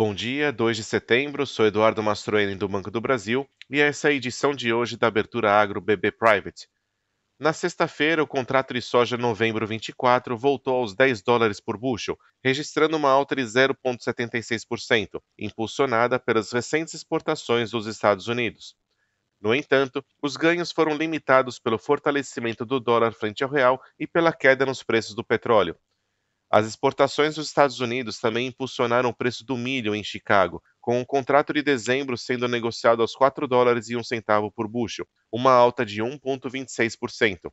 Bom dia, 2 de setembro, sou Eduardo Mastroeni do Banco do Brasil e essa é a edição de hoje da Abertura Agro BB Private. Na sexta-feira, o contrato de soja novembro 24 voltou aos 10 dólares por bushel, registrando uma alta de 0,76%, impulsionada pelas recentes exportações dos Estados Unidos. No entanto, os ganhos foram limitados pelo fortalecimento do dólar frente ao real e pela queda nos preços do petróleo. As exportações dos Estados Unidos também impulsionaram o preço do milho em Chicago, com um contrato de dezembro sendo negociado aos 4 dólares e 1 centavo por bushel, uma alta de 1,26%.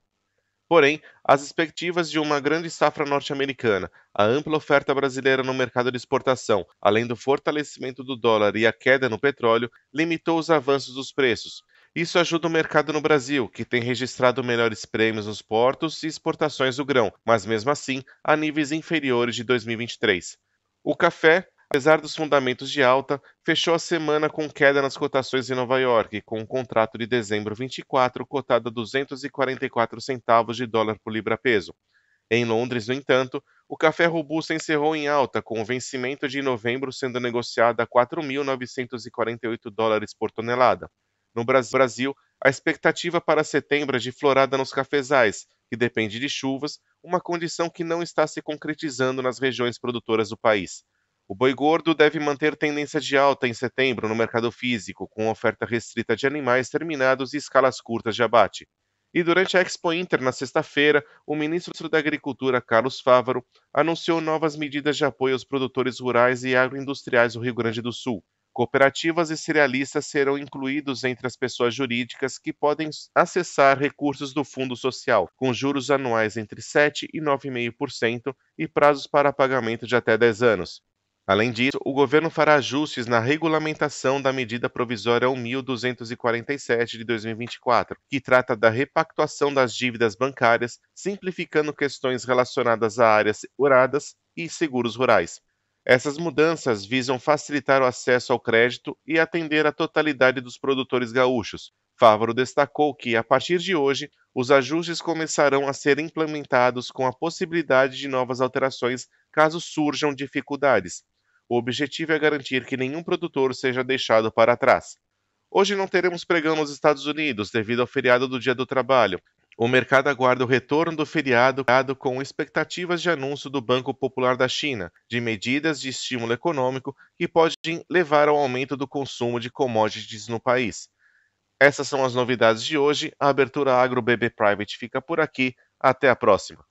Porém, as expectativas de uma grande safra norte-americana, a ampla oferta brasileira no mercado de exportação, além do fortalecimento do dólar e a queda no petróleo, limitou os avanços dos preços, isso ajuda o mercado no Brasil, que tem registrado melhores prêmios nos portos e exportações do grão, mas mesmo assim a níveis inferiores de 2023. O café apesar dos fundamentos de alta, fechou a semana com queda nas cotações em Nova York, com um contrato de dezembro 24 cotado a 244 centavos de dólar por libra-peso. Em Londres, no entanto, o café robusto encerrou em alta, com o vencimento de novembro sendo negociado a 4.948 dólares por tonelada. No Brasil, a expectativa para setembro é de florada nos cafezais, que depende de chuvas, uma condição que não está se concretizando nas regiões produtoras do país. O boi gordo deve manter tendência de alta em setembro no mercado físico, com oferta restrita de animais terminados e escalas curtas de abate. E durante a Expo Inter, na sexta-feira, o ministro da Agricultura, Carlos Fávaro, anunciou novas medidas de apoio aos produtores rurais e agroindustriais do Rio Grande do Sul. Cooperativas e cerealistas serão incluídos entre as pessoas jurídicas que podem acessar recursos do Fundo Social, com juros anuais entre 7% e 9,5% e prazos para pagamento de até 10 anos. Além disso, o governo fará ajustes na regulamentação da medida provisória 1247 de 2024, que trata da repactuação das dívidas bancárias, simplificando questões relacionadas a áreas seguradas e seguros rurais. Essas mudanças visam facilitar o acesso ao crédito e atender a totalidade dos produtores gaúchos. Fávaro destacou que, a partir de hoje, os ajustes começarão a ser implementados com a possibilidade de novas alterações caso surjam dificuldades. O objetivo é garantir que nenhum produtor seja deixado para trás. Hoje não teremos pregão nos Estados Unidos devido ao feriado do Dia do Trabalho, o mercado aguarda o retorno do feriado com expectativas de anúncio do Banco Popular da China de medidas de estímulo econômico que podem levar ao aumento do consumo de commodities no país. Essas são as novidades de hoje. A abertura Agro BB Private fica por aqui. Até a próxima.